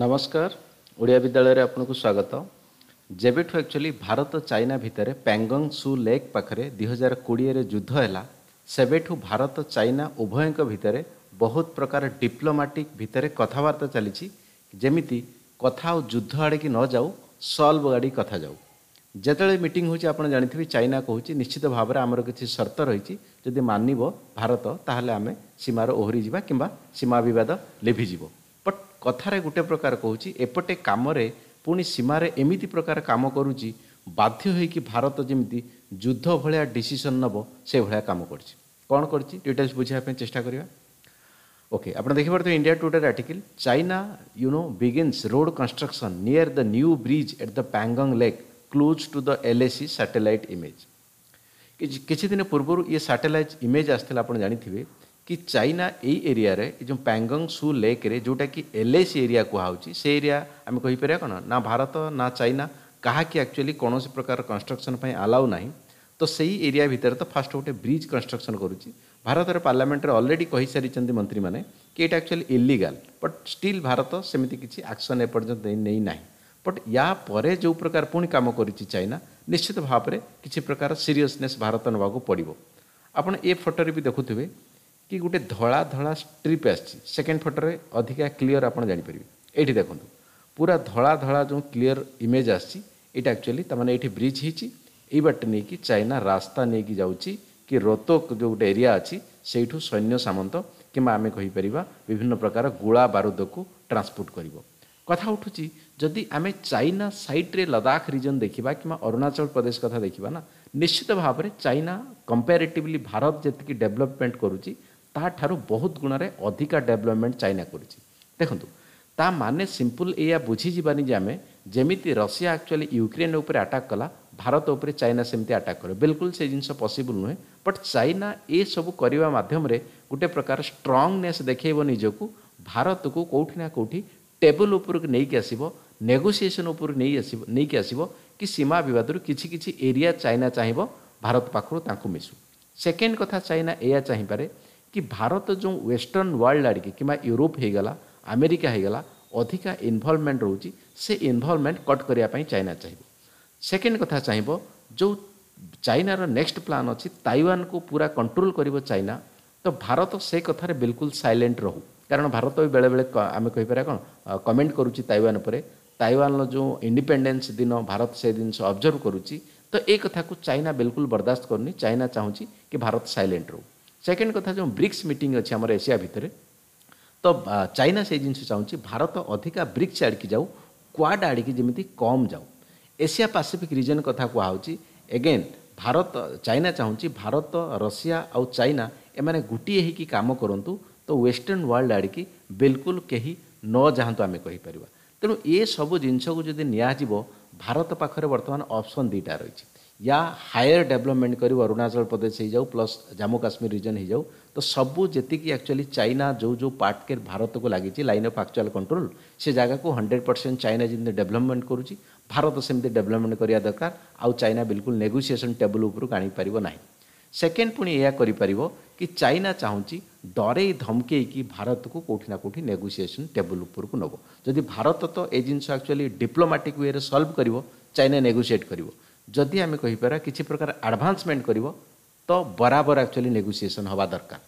ନମସ୍କାର ଓଡ଼ିଆ ବିଦ୍ୟାଳୟରେ ଆପଣଙ୍କୁ ସ୍ୱାଗତ ଯେବେଠୁ ଆକ୍ଚୁଆଲି ଭାରତ ଚାଇନା ଭିତରେ ପ୍ୟାଙ୍ଗଙ୍ଗ ସୁ ଲେକ୍ ପାଖରେ ଦୁଇହଜାର କୋଡ଼ିଏରେ ଯୁଦ୍ଧ ହେଲା ସେବେଠୁ ଭାରତ ଚାଇନା ଉଭୟଙ୍କ ଭିତରେ ବହୁତ ପ୍ରକାର ଡିପ୍ଲୋମାଟିକ୍ ଭିତରେ କଥାବାର୍ତ୍ତା ଚାଲିଛି ଯେମିତି କଥା ଆଉ ଯୁଦ୍ଧ ଆଡ଼ିକି ନ ଯାଉ ସଲ୍ଭ ଆଡ଼ିକି କଥା ଯାଉ ଯେତେବେଳେ ମିଟିଂ ହେଉଛି ଆପଣ ଜାଣିଥିବେ ଚାଇନା କହୁଛି ନିଶ୍ଚିତ ଭାବରେ ଆମର କିଛି ସର୍ତ୍ତ ରହିଛି ଯଦି ମାନିବ ଭାରତ ତାହେଲେ ଆମେ ସୀମାର ଓହରି ଯିବା କିମ୍ବା ସୀମା ବିବାଦ ଲିଭିଯିବ କଥାରେ ଗୋଟେ ପ୍ରକାର କହୁଛି ଏପଟେ କାମରେ ପୁଣି ସୀମାରେ ଏମିତି ପ୍ରକାର କାମ କରୁଛି ବାଧ୍ୟ ହୋଇକି ଭାରତ ଯେମିତି ଯୁଦ୍ଧ ଭଳିଆ ଡିସିସନ୍ ନେବ ସେଭଳିଆ କାମ କରୁଛି କ'ଣ କରୁଛି ଡିଟେଲ୍ସ ବୁଝିବା ପାଇଁ ଚେଷ୍ଟା କରିବା ଓକେ ଆପଣ ଦେଖିପାରୁଥିବେ ଇଣ୍ଡିଆ ଟୁଡେର article China you know begins road construction near the new bridge at the Pangong lake close to the LAC satellite image କିଛିଦିନ ପୂର୍ବରୁ ଇଏ ସାଟେଲାଇଟ୍ ଇମେଜ୍ ଆସିଥିଲା ଆପଣ ଜାଣିଥିବେ କି ଚାଇନା ଏଇ ଏରିଆରେ ଏ ଯେଉଁ ପ୍ୟାଙ୍ଗଙ୍ଗ ସୁ ଲେକ୍ରେ ଯେଉଁଟାକି ଏଲ୍ ଏ ସି ଏରିଆ କୁହାହେଉଛି ସେ ଏରିଆ ଆମେ କହିପାରିବା କ'ଣ ନା ଭାରତ ନା ଚାଇନା କାହାକି ଆକ୍ଚୁଆଲି କୌଣସି ପ୍ରକାର କନଷ୍ଟ୍ରକ୍ସନ୍ ପାଇଁ ଆଲାଉ ନାହିଁ ତ ସେଇ ଏରିଆ ଭିତରେ ତ ଫାଷ୍ଟ ଗୋଟେ ବ୍ରିଜ୍ କନଷ୍ଟ୍ରକ୍ସନ୍ କରୁଛି ଭାରତର ପାର୍ଲାମେଣ୍ଟରେ ଅଲରେଡ଼ି କହିସାରିଛନ୍ତି ମନ୍ତ୍ରୀମାନେ କି ଏଇଟା actually illegal but still Bharat ସେମିତି କିଛି ଆକ୍ସନ୍ ଏପର୍ଯ୍ୟନ୍ତ ନେଇନାହିଁ ବଟ୍ ୟା ପରେ ଯେଉଁ ପ୍ରକାର ପୁଣି କାମ କରିଛି ଚାଇନା ନିଶ୍ଚିତ ଭାବରେ କିଛି ପ୍ରକାର ସିରିୟସନେସ୍ ଭାରତ ନେବାକୁ ପଡ଼ିବ ଆପଣ ଏ ଫଟୋରେ ବି ଦେଖୁଥିବେ कि गोटे धला धला स्ट्रीप आकेंड फटोरे अधिका क्लीयर आप जापर ये देखते पूरा धला धला जो क्लीयर इमेज आटा एक्चुअली तम ये ब्रिज हो बाटे नहीं कि चाइना रास्ता नहीं कि जाऊँच कि रोतक जो गोटे एरिया अच्छी से सैन्य सामंत किमेंपर विभिन्न प्रकार गोला बारूद को ट्रांसपोर्ट कर कथ उठू जदि आम चाइना सैड्रे लदाख रिजन देखा कि अरुणाचल प्रदेश कथा देखा ना निश्चित भाव में चाइना कंपेरेटिवली भारत जी डेभलपमेंट करुच्ची ताठू बहुत गुण में अधिका डेभलपमेंट चाइना कर देखु ता मान सिंपल या बुझिजानी जबानी जे जमी रशिया एक्चुअली यूक्रेन उपर आटाक कला भारत उपर चाइना सेमती आटाक कर बिल्कुल से जिन पसबुल नुहे बट चाइना ये सब करवाम गोटे प्रकार स्ट्रंगने देखेब निजक भारत को कौटिना कौटि टेबुल नेगोसीएसन नहींक आस कि सीमा बद कि एरिया चाइना चाहिए भारत पाखु मिसु सेकेंड कथा चाइना यह चाहपे कि भारत जो वेस्टर्ण वर्ल्ड आड़े कि यूरोप होगला आमेरिका होगला अधिका इनभल्वमेंट रोचे से इनभल्वमेंट कट करने चाइना चाहिए सेकेंड कथा चाहब जो चाइनार नेक्स्ट प्लान अच्छी ताइवान को पूरा कंट्रोल कर चाइना तो भारत से कथार बिल्कुल सैलेन्ट रो कारण भारत भी तो बेले बेले आम कहीपर कौन कमेंट करुच्ची ताइवान पर ताइवान जो इंडिपेडेन्स दिन भारत से जिन अब्जर्व करुच्ची तो ये कथा को चाइना बिल्कुल बर्दाश्त करनी चाइना चाहूँ कि भारत सैलेन्ट रो ସେକେଣ୍ଡ କଥା ଯେଉଁ ବ୍ରିକ୍ସ ମିଟିଂ ଅଛି ଆମର ଏସିଆ ଭିତରେ ତ ଚାଇନା ସେଇ ଜିନିଷ ଚାହୁଁଛି ଭାରତ ଅଧିକା ବ୍ରିକ୍ସ ଆଡ଼ିକି ଯାଉ କ୍ୱାଡ୍ ଆଡ଼ିକି ଯେମିତି କମ୍ ଯାଉ ଏସିଆ ପାସିଫିକ୍ ରିଜନ୍ କଥା କୁହାହେଉଛି ଏଗେନ୍ ଭାରତ ଚାଇନା ଚାହୁଁଛି ଭାରତ ରଷିଆ ଆଉ ଚାଇନା ଏମାନେ ଗୋଟିଏ ହେଇକି କାମ କରନ୍ତୁ ତ ୱେଷ୍ଟର୍ଣ୍ଣ ୱାର୍ଲଡ ଆଡ଼ିକି ବିଲକୁଲ କେହି ନ ଯାଆନ୍ତୁ ଆମେ କହିପାରିବା ତେଣୁ ଏସବୁ ଜିନିଷକୁ ଯଦି ନିଆଯିବ ଭାରତ ପାଖରେ ବର୍ତ୍ତମାନ ଅପସନ୍ ଦୁଇଟା ରହିଛି या हायर डेभलपमेंट कर अरुणाचल प्रदेश हो जाऊ प्लस जम्मू काश्मीर रिजन हो जाऊ तो सब जी एक्चुअली चाइना जो जो पार्ट के भारत को लगी लाइन अफ आक्चुअल कंट्रोल से जगह को हंड्रेड परसेंट चाइना जमी डेवलपमेंट कर भारत सेमती डेभलपमेंट करवा दरकार आउ चाइना बिल्कुल नेगोसीएसन टेबुल उपरक आनीपर ना सेकेंड पुणी या कर कि चाइना चाहूँगी डरे धमकई भारत को कौटिना कौटी नेगोसीएसन टेबुल को नब जदि भारत तो ये जिन एक्चुअली डिप्लोमाटिक वे सल्व कर चाइना नेगोसीएट करो ଯଦି ଆମେ କହିପାରିବା କିଛି ପ୍ରକାର ଆଡ଼ଭାନ୍ସମେଣ୍ଟ କରିବ ତ ବରାବର ଆକ୍ଚୁଆଲି ନେଗୋସିଏସନ୍ ହେବା ଦରକାର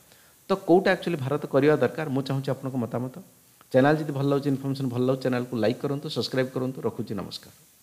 ତ କେଉଁଟା ଆକ୍ଚୁଆଲି ଭାରତ କରିବା ଦରକାର ମୁଁ ଚାହୁଁଛି ଆପଣଙ୍କ ମତାମତ ଚ୍ୟାନେଲ୍ ଯଦି ଭଲ ଲାଗୁଛି ଇନଫର୍ମେସନ୍ ଭଲ ଲାଗୁଛି ଚ୍ୟାନେଲ୍କୁ ଲାଇକ୍ କରନ୍ତୁ ସବସ୍କ୍ରାଇବ୍ କରନ୍ତୁ ରଖୁଛି ନମସ୍କାର